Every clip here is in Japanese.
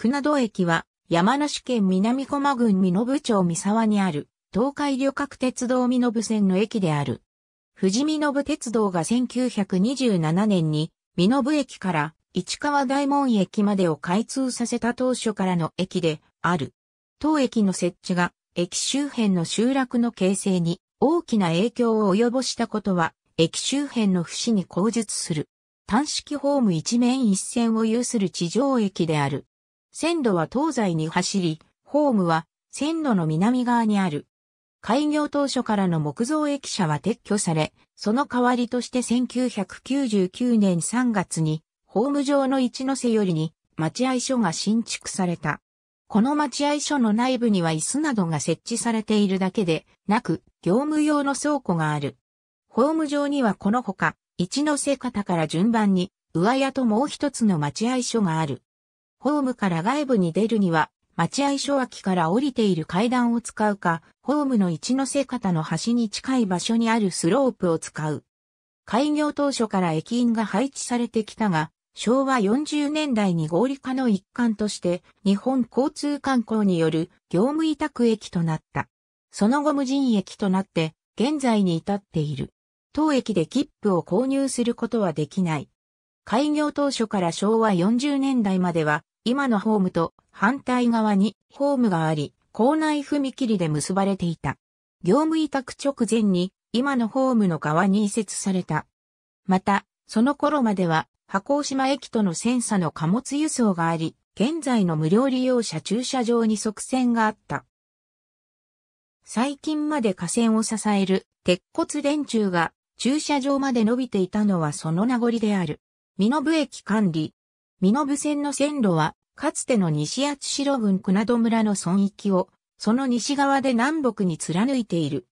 船戸駅は山梨県南駒郡身延町三沢にある東海旅客鉄道身延線の駅である。富士身延鉄道が1927年に身延駅から市川大門駅までを開通させた当初からの駅である。当駅の設置が駅周辺の集落の形成に大きな影響を及ぼしたことは駅周辺の不死に口述する。単式ホーム一面一線を有する地上駅である。線路は東西に走り、ホームは線路の南側にある。開業当初からの木造駅舎は撤去され、その代わりとして1999年3月に、ホーム上の一ノ瀬よりに待合所が新築された。この待合所の内部には椅子などが設置されているだけでなく、業務用の倉庫がある。ホーム上にはこのほか、一ノ瀬方から順番に、上屋ともう一つの待合所がある。ホームから外部に出るには、待合所脇から降りている階段を使うか、ホームの一の瀬方の端に近い場所にあるスロープを使う。開業当初から駅員が配置されてきたが、昭和40年代に合理化の一環として、日本交通観光による業務委託駅となった。その後無人駅となって、現在に至っている。当駅で切符を購入することはできない。開業当初から昭和40年代までは、今のホームと反対側にホームがあり、校内踏切で結ばれていた。業務委託直前に今のホームの側に移設された。また、その頃までは、箱島駅との千差の貨物輸送があり、現在の無料利用者駐車場に側線があった。最近まで河線を支える鉄骨電柱が駐車場まで伸びていたのはその名残である。身延駅管理。身延線の線路は、かつての西八代郡船戸村の村域を、その西側で南北に貫いている。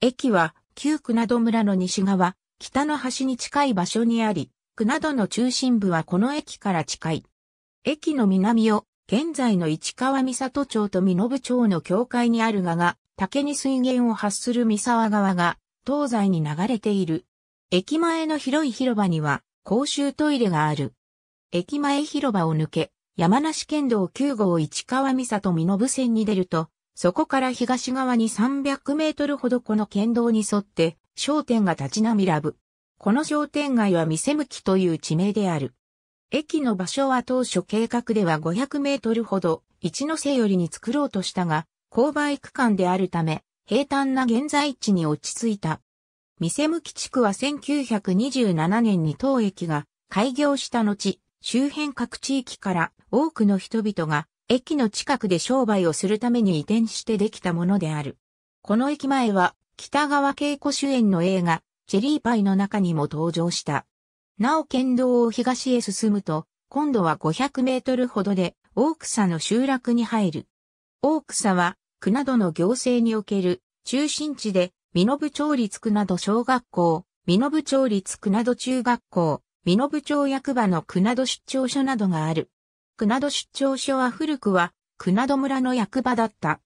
駅は、旧船戸村の西側、北の端に近い場所にあり、船戸の中心部はこの駅から近い。駅の南を、現在の市川三郷町と身延町の境界にあるがが、竹に水源を発する三沢川が、東西に流れている。駅前の広い広場には、公衆トイレがある。駅前広場を抜け、山梨県道9号市川三里身延線に出ると、そこから東側に300メートルほどこの県道に沿って、商店が立ち並ぶ。この商店街は店向きという地名である。駅の場所は当初計画では500メートルほど、一ノ瀬寄りに作ろうとしたが、勾配区間であるため、平坦な現在地に落ち着いた。店向地区は1927年に当駅が開業した後、周辺各地域から多くの人々が駅の近くで商売をするために移転してできたものである。この駅前は北川景子主演の映画チェリーパイの中にも登場した。なお県道を東へ進むと、今度は500メートルほどで大草の集落に入る。大草は、区などの行政における中心地で美濃部町立区など小学校、美濃部町立区など中学校、美濃部町役場の区など出張所などがある。区など出張所は古くは、区など村の役場だった。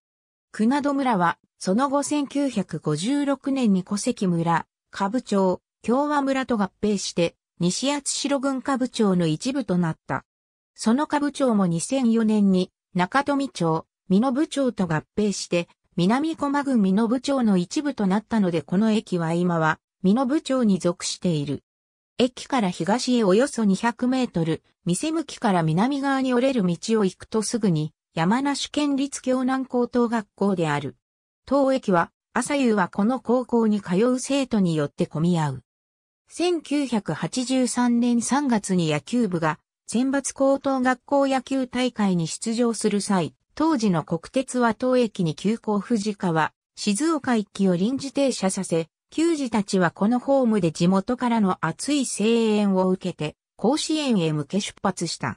区など村は、その後1956年に戸籍村、下部町、京和村と合併して、西厚代郡下部町の一部となった。その下部町も2004年に、中富町、美濃部町と合併して、南駒郡美部町の一部となったのでこの駅は今は美部町に属している。駅から東へおよそ200メートル、店向きから南側に折れる道を行くとすぐに山梨県立京南高等学校である。当駅は朝夕はこの高校に通う生徒によって混み合う。1983年3月に野球部が選抜高等学校野球大会に出場する際、当時の国鉄は当駅に急行藤川、静岡一機を臨時停車させ、球児たちはこのホームで地元からの熱い声援を受けて、甲子園へ向け出発した。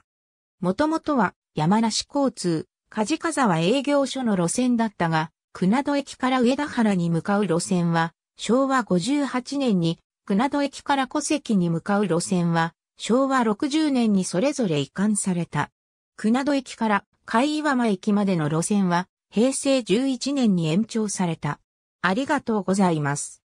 もともとは山梨交通、梶沢営業所の路線だったが、船戸駅から上田原に向かう路線は、昭和58年に、船戸駅から古関に向かう路線は、昭和60年にそれぞれ移管された。船戸駅から海岩間駅までの路線は平成11年に延長された。ありがとうございます。